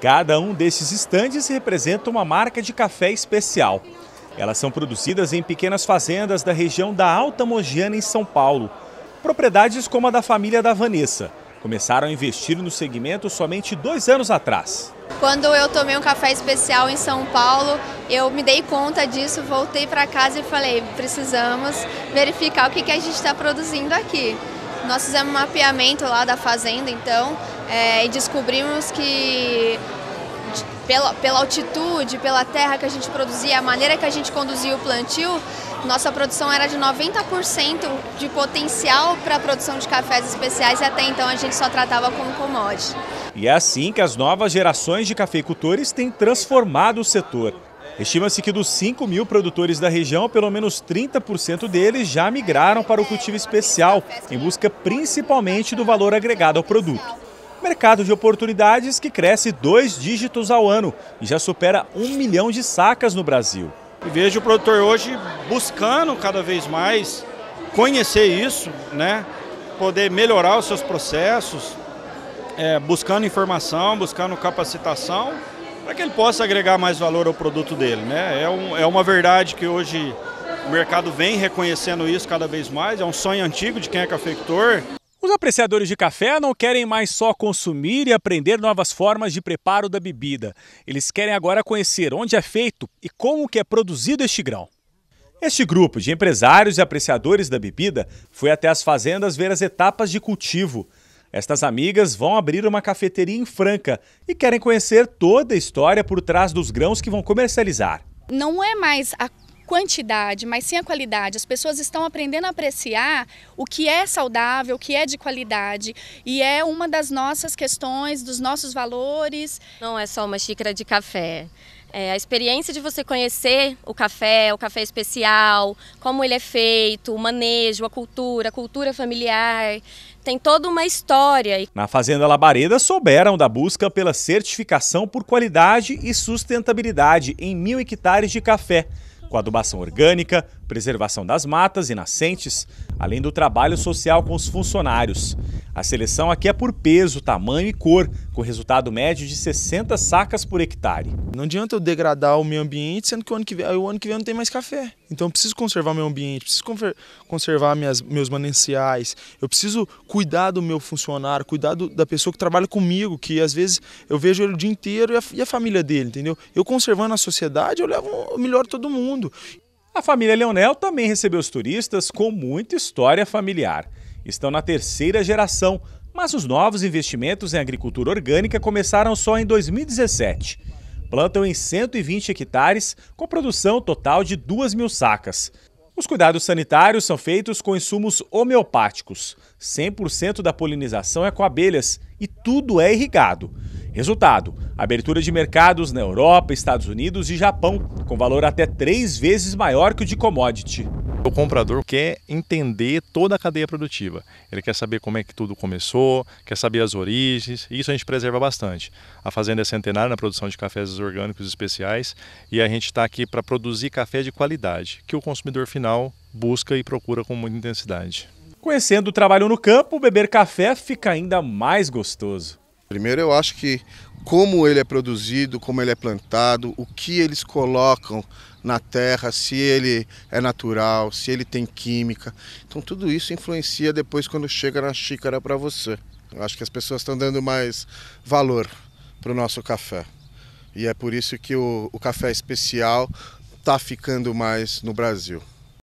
Cada um desses estandes representa uma marca de café especial. Elas são produzidas em pequenas fazendas da região da Alta Mogiana, em São Paulo. Propriedades como a da família da Vanessa. Começaram a investir no segmento somente dois anos atrás. Quando eu tomei um café especial em São Paulo, eu me dei conta disso, voltei para casa e falei: precisamos verificar o que, que a gente está produzindo aqui. Nós fizemos um mapeamento lá da fazenda, então é, e descobrimos que pela, pela altitude, pela terra que a gente produzia, a maneira que a gente conduzia o plantio, nossa produção era de 90% de potencial para a produção de cafés especiais e até então a gente só tratava como commodity. E é assim que as novas gerações de cafeicultores têm transformado o setor. Estima-se que dos 5 mil produtores da região, pelo menos 30% deles já migraram para o cultivo especial, em busca principalmente do valor agregado ao produto mercado de oportunidades que cresce dois dígitos ao ano e já supera um milhão de sacas no Brasil. E vejo o produtor hoje buscando cada vez mais conhecer isso, né? poder melhorar os seus processos, é, buscando informação, buscando capacitação, para que ele possa agregar mais valor ao produto dele. Né? É, um, é uma verdade que hoje o mercado vem reconhecendo isso cada vez mais, é um sonho antigo de quem é cafeicultor. Os apreciadores de café não querem mais só consumir e aprender novas formas de preparo da bebida. Eles querem agora conhecer onde é feito e como que é produzido este grão. Este grupo de empresários e apreciadores da bebida foi até as fazendas ver as etapas de cultivo. Estas amigas vão abrir uma cafeteria em Franca e querem conhecer toda a história por trás dos grãos que vão comercializar. Não é mais a quantidade, mas sim a qualidade. As pessoas estão aprendendo a apreciar o que é saudável, o que é de qualidade. E é uma das nossas questões, dos nossos valores. Não é só uma xícara de café. É, a experiência de você conhecer o café, o café especial, como ele é feito, o manejo, a cultura, a cultura familiar, tem toda uma história. Na Fazenda Labareda souberam da busca pela certificação por qualidade e sustentabilidade em mil hectares de café com adubação orgânica, preservação das matas e nascentes, além do trabalho social com os funcionários. A seleção aqui é por peso, tamanho e cor, com resultado médio de 60 sacas por hectare. Não adianta eu degradar o meu ambiente, sendo que o ano que vem, o ano que vem não tem mais café. Então eu preciso conservar o ambiente, preciso conservar minhas, meus mananciais, eu preciso cuidar do meu funcionário, cuidar do, da pessoa que trabalha comigo, que às vezes eu vejo ele o dia inteiro e a, e a família dele, entendeu? Eu conservando a sociedade, eu levo melhor todo mundo. A família Leonel também recebeu os turistas com muita história familiar. Estão na terceira geração, mas os novos investimentos em agricultura orgânica começaram só em 2017. Plantam em 120 hectares, com produção total de 2 mil sacas. Os cuidados sanitários são feitos com insumos homeopáticos. 100% da polinização é com abelhas e tudo é irrigado. Resultado: abertura de mercados na Europa, Estados Unidos e Japão, com valor até três vezes maior que o de commodity. O comprador quer entender toda a cadeia produtiva. Ele quer saber como é que tudo começou, quer saber as origens. Isso a gente preserva bastante. A fazenda é centenária na produção de cafés orgânicos especiais e a gente está aqui para produzir café de qualidade, que o consumidor final busca e procura com muita intensidade. Conhecendo o trabalho no campo, beber café fica ainda mais gostoso. Primeiro, eu acho que como ele é produzido, como ele é plantado, o que eles colocam na terra, se ele é natural, se ele tem química. Então, tudo isso influencia depois quando chega na xícara para você. Eu acho que as pessoas estão dando mais valor para o nosso café. E é por isso que o, o café especial está ficando mais no Brasil.